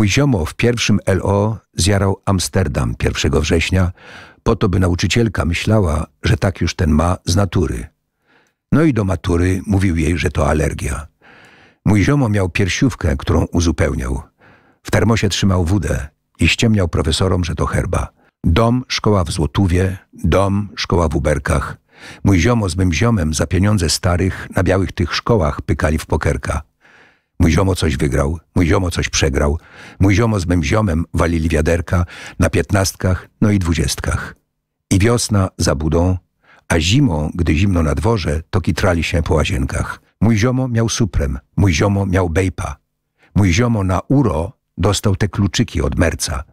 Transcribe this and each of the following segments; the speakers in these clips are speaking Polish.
Mój ziomo w pierwszym LO zjarał Amsterdam 1 września, po to by nauczycielka myślała, że tak już ten ma z natury. No i do matury mówił jej, że to alergia. Mój ziomo miał piersiówkę, którą uzupełniał. W termosie trzymał wódę i ściemniał profesorom, że to herba. Dom, szkoła w złotuwie, dom, szkoła w Uberkach. Mój ziomo z mym ziomem za pieniądze starych na białych tych szkołach pykali w pokerka. Mój ziomo coś wygrał, mój ziomo coś przegrał. Mój ziomo z mym ziomem walili wiaderka na piętnastkach, no i dwudziestkach. I wiosna za budą, a zimą, gdy zimno na dworze, to kitrali się po łazienkach. Mój ziomo miał suprem, mój ziomo miał bejpa. Mój ziomo na uro dostał te kluczyki od merca.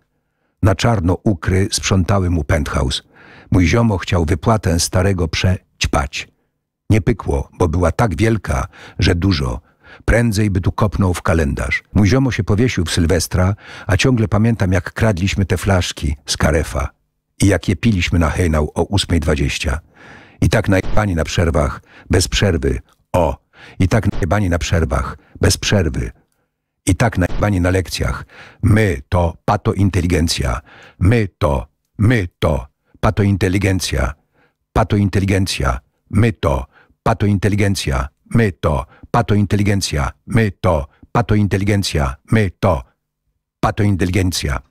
Na czarno ukry sprzątały mu penthouse. Mój ziomo chciał wypłatę starego przećpać. Nie pykło, bo była tak wielka, że dużo, Prędzej by tu kopnął w kalendarz. Mój ziomo się powiesił w Sylwestra, a ciągle pamiętam, jak kradliśmy te flaszki z karefa i jak je piliśmy na hejnał o 8.20. I tak najebani na przerwach, bez przerwy, o. I tak najebani na przerwach, bez przerwy. I tak najebani na lekcjach. My to pato inteligencja. My to, my to, pato inteligencja. Pato inteligencja. My to, pato inteligencja. My to, inteligencja, my to, inteligencja, my to, inteligencja.